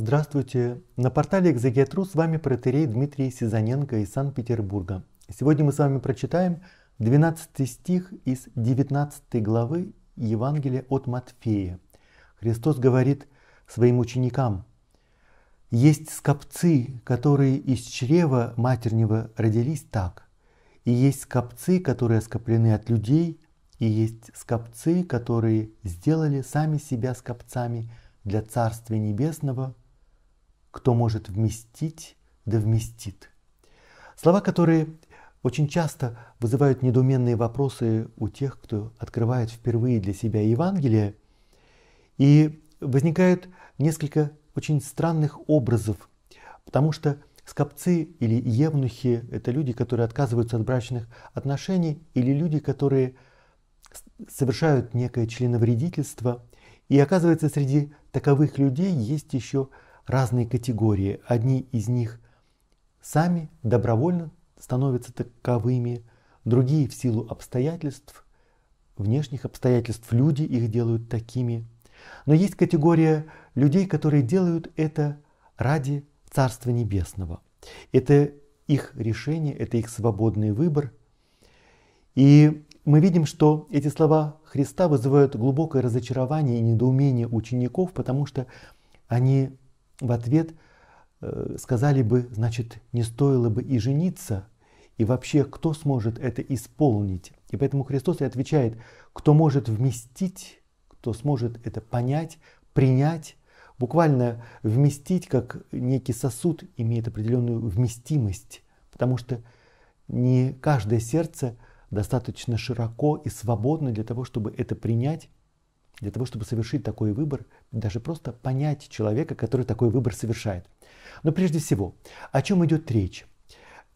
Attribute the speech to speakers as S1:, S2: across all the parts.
S1: Здравствуйте! На портале Экзегетру с вами протерей Дмитрий Сизаненко из Санкт-Петербурга. Сегодня мы с вами прочитаем 12 стих из 19 главы Евангелия от Матфея. Христос говорит своим ученикам, «Есть скопцы, которые из чрева матернего родились так, и есть скопцы, которые скоплены от людей, и есть скопцы, которые сделали сами себя скопцами для Царствия Небесного – кто может вместить, да вместит. Слова, которые очень часто вызывают недоуменные вопросы у тех, кто открывает впервые для себя Евангелие, и возникает несколько очень странных образов, потому что скопцы или евнухи – это люди, которые отказываются от брачных отношений, или люди, которые совершают некое членовредительство. И оказывается, среди таковых людей есть еще разные категории. Одни из них сами добровольно становятся таковыми, другие в силу обстоятельств, внешних обстоятельств люди их делают такими. Но есть категория людей, которые делают это ради Царства Небесного. Это их решение, это их свободный выбор. И мы видим, что эти слова Христа вызывают глубокое разочарование и недоумение учеников, потому что они в ответ э, сказали бы, значит, не стоило бы и жениться, и вообще, кто сможет это исполнить? И поэтому Христос и отвечает, кто может вместить, кто сможет это понять, принять, буквально вместить, как некий сосуд имеет определенную вместимость, потому что не каждое сердце достаточно широко и свободно для того, чтобы это принять для того, чтобы совершить такой выбор, даже просто понять человека, который такой выбор совершает. Но прежде всего, о чем идет речь?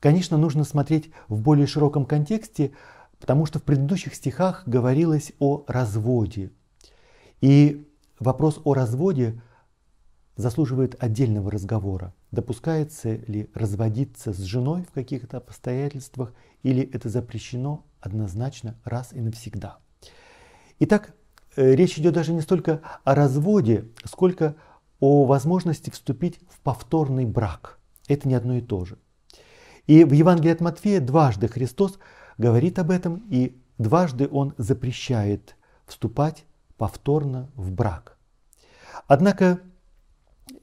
S1: Конечно, нужно смотреть в более широком контексте, потому что в предыдущих стихах говорилось о разводе. И вопрос о разводе заслуживает отдельного разговора. Допускается ли разводиться с женой в каких-то обстоятельствах, или это запрещено однозначно раз и навсегда. Итак, Э, речь идет даже не столько о разводе, сколько о возможности вступить в повторный брак. Это не одно и то же. И в Евангелии от Матфея дважды Христос говорит об этом, и дважды он запрещает вступать повторно в брак. Однако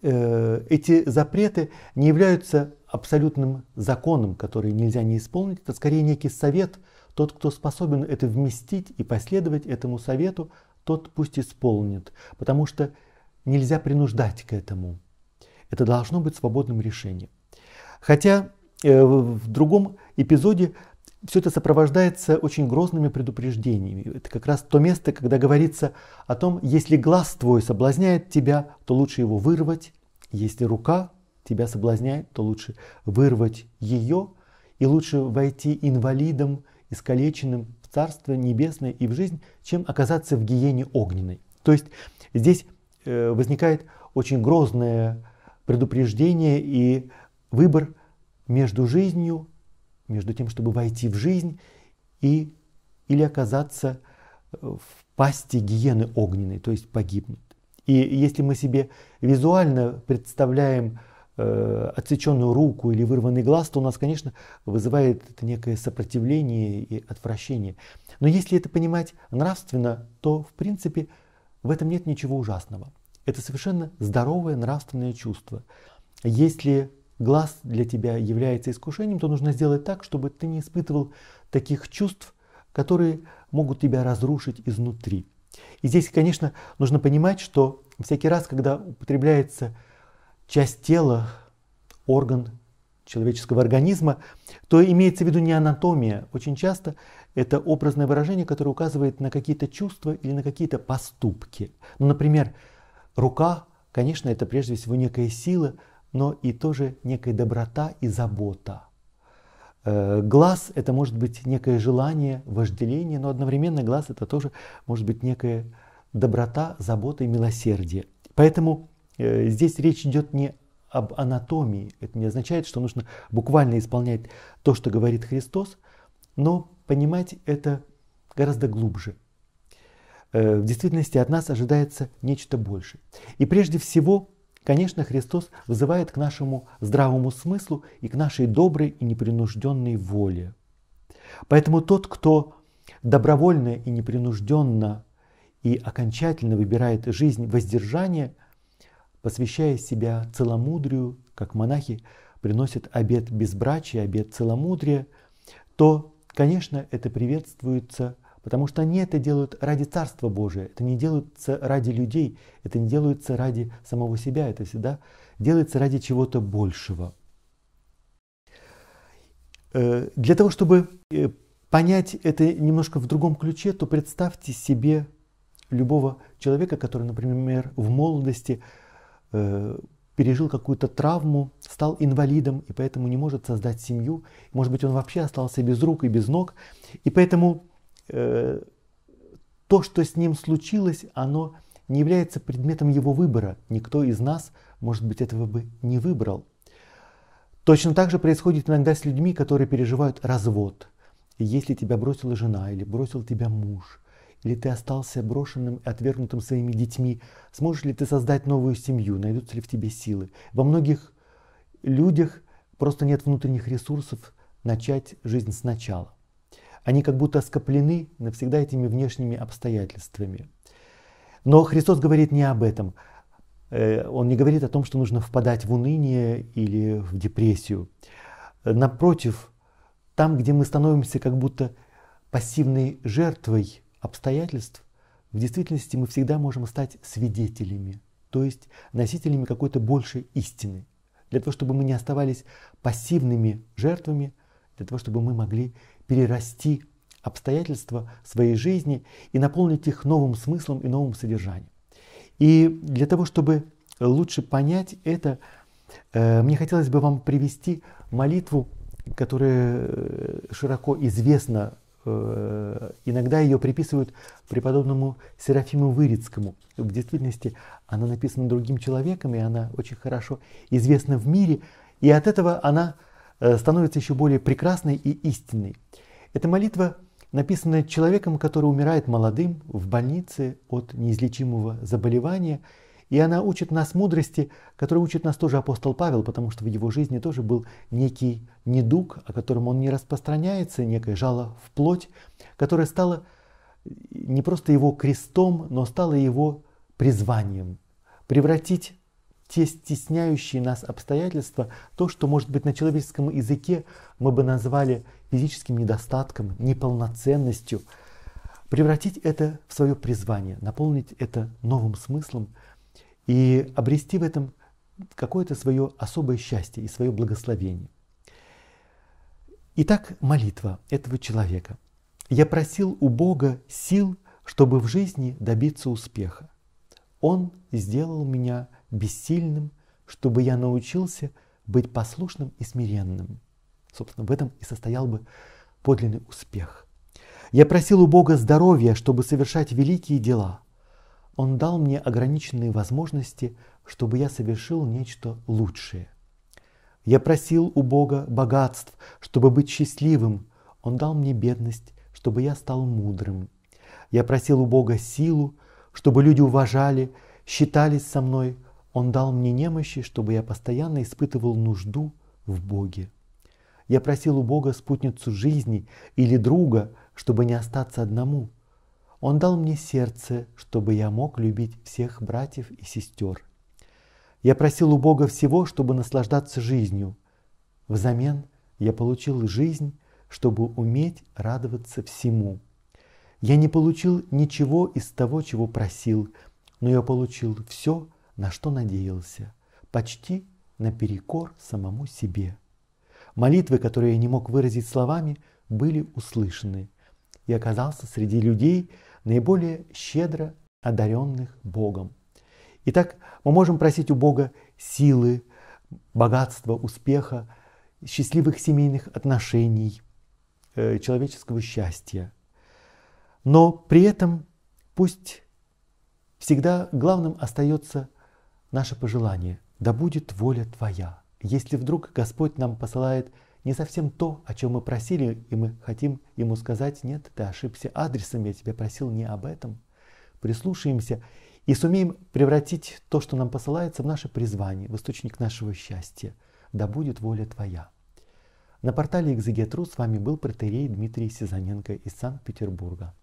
S1: э, эти запреты не являются абсолютным законом, который нельзя не исполнить. Это скорее некий совет. Тот, кто способен это вместить и последовать этому совету, тот пусть исполнит, потому что нельзя принуждать к этому. Это должно быть свободным решением. Хотя э, в другом эпизоде все это сопровождается очень грозными предупреждениями. Это как раз то место, когда говорится о том, если глаз твой соблазняет тебя, то лучше его вырвать, если рука тебя соблазняет, то лучше вырвать ее, и лучше войти инвалидом, искалеченным в Царство Небесное и в жизнь, чем оказаться в гиене огненной. То есть здесь э, возникает очень грозное предупреждение и выбор между жизнью, между тем, чтобы войти в жизнь и или оказаться э, в пасти гиены огненной, то есть погибнуть. И если мы себе визуально представляем э, отсеченную руку или вырванный глаз, то у нас, конечно, вызывает это некое сопротивление и отвращение. Но если это понимать нравственно, то, в принципе, в этом нет ничего ужасного. Это совершенно здоровое нравственное чувство. Если глаз для тебя является искушением, то нужно сделать так, чтобы ты не испытывал таких чувств, которые могут тебя разрушить изнутри. И здесь, конечно, нужно понимать, что всякий раз, когда употребляется часть тела, орган человеческого организма, то имеется в виду не анатомия. Очень часто это образное выражение, которое указывает на какие-то чувства или на какие-то поступки. Ну, например, рука, конечно, это прежде всего некая сила, но и тоже некая доброта и забота. Э, глаз – это может быть некое желание, вожделение, но одновременно глаз – это тоже может быть некая доброта, забота и милосердие. Поэтому Э, здесь речь идет не об анатомии. Это не означает, что нужно буквально исполнять то, что говорит Христос, но понимать это гораздо глубже. Э, в действительности от нас ожидается нечто большее. И прежде всего, конечно, Христос вызывает к нашему здравому смыслу и к нашей доброй и непринужденной воле. Поэтому тот, кто добровольно и непринужденно и окончательно выбирает жизнь воздержания – посвящая себя целомудрию, как монахи приносят обед безбрачия, обед целомудрия, то, конечно, это приветствуется, потому что они это делают ради Царства Божия, это не делается ради людей, это не делается ради самого себя, это всегда делается ради чего-то большего. Э, для того, чтобы э, понять это немножко в другом ключе, то представьте себе любого человека, который, например, в молодости Э, пережил какую-то травму, стал инвалидом и поэтому не может создать семью. Может быть, он вообще остался без рук и без ног. И поэтому э, то, что с ним случилось, оно не является предметом его выбора. Никто из нас, может быть, этого бы не выбрал. Точно так же происходит иногда с людьми, которые переживают развод. Если тебя бросила жена или бросил тебя муж – ли ты остался брошенным и отвергнутым своими детьми? Сможешь ли ты создать новую семью? Найдутся ли в тебе силы? Во многих людях просто нет внутренних ресурсов начать жизнь сначала. Они как будто скоплены навсегда этими внешними обстоятельствами. Но Христос говорит не об этом. Э, Он не говорит о том, что нужно впадать в уныние или в депрессию. Напротив, там, где мы становимся как будто пассивной жертвой обстоятельств, в действительности мы всегда можем стать свидетелями, то есть носителями какой-то большей истины, для того, чтобы мы не оставались пассивными жертвами, для того, чтобы мы могли перерасти обстоятельства своей жизни и наполнить их новым смыслом и новым содержанием. И для того, чтобы лучше понять это, э, мне хотелось бы вам привести молитву, которая э, широко известна Э, иногда ее приписывают преподобному Серафиму Вырицкому. В действительности она написана другим человеком, и она очень хорошо известна в мире, и от этого она э, становится еще более прекрасной и истинной. Эта молитва написана человеком, который умирает молодым в больнице от неизлечимого заболевания – и она учит нас мудрости, которую учит нас тоже апостол Павел, потому что в его жизни тоже был некий недуг, о котором он не распространяется, некое жало в плоть, которое стало не просто его крестом, но стало его призванием. Превратить те стесняющие нас обстоятельства, то, что, может быть, на человеческом языке мы бы назвали физическим недостатком, неполноценностью, превратить это в свое призвание, наполнить это новым смыслом, и обрести в этом какое-то свое особое счастье и свое благословение. Итак, молитва этого человека. Я просил у Бога сил, чтобы в жизни добиться успеха. Он сделал меня бессильным, чтобы я научился быть послушным и смиренным. Собственно, в этом и состоял бы подлинный успех. Я просил у Бога здоровья, чтобы совершать великие дела – он дал мне ограниченные возможности, чтобы я совершил нечто лучшее. Я просил у Бога богатств, чтобы быть счастливым. Он дал мне бедность, чтобы я стал мудрым. Я просил у Бога силу, чтобы люди уважали, считались со мной. Он дал мне немощи, чтобы я постоянно испытывал нужду в Боге. Я просил у Бога спутницу жизни или друга, чтобы не остаться одному – он дал мне сердце, чтобы я мог любить всех братьев и сестер. Я просил у Бога всего, чтобы наслаждаться жизнью. Взамен я получил жизнь, чтобы уметь радоваться всему. Я не получил ничего из того, чего просил, но я получил все, на что надеялся, почти наперекор самому себе. Молитвы, которые я не мог выразить словами, были услышаны. Я оказался среди людей, наиболее щедро одаренных Богом. Итак, мы можем просить у Бога силы, богатства, успеха, счастливых семейных отношений, э, человеческого счастья. Но при этом пусть всегда главным остается наше пожелание «Да будет воля Твоя». Если вдруг Господь нам посылает – не совсем то, о чем мы просили, и мы хотим ему сказать, нет, ты ошибся адресом, я тебя просил не об этом. Прислушаемся и сумеем превратить то, что нам посылается, в наше призвание, в источник нашего счастья. Да будет воля твоя. На портале «Экзегетру» с вами был протерей Дмитрий Сизаненко из Санкт-Петербурга.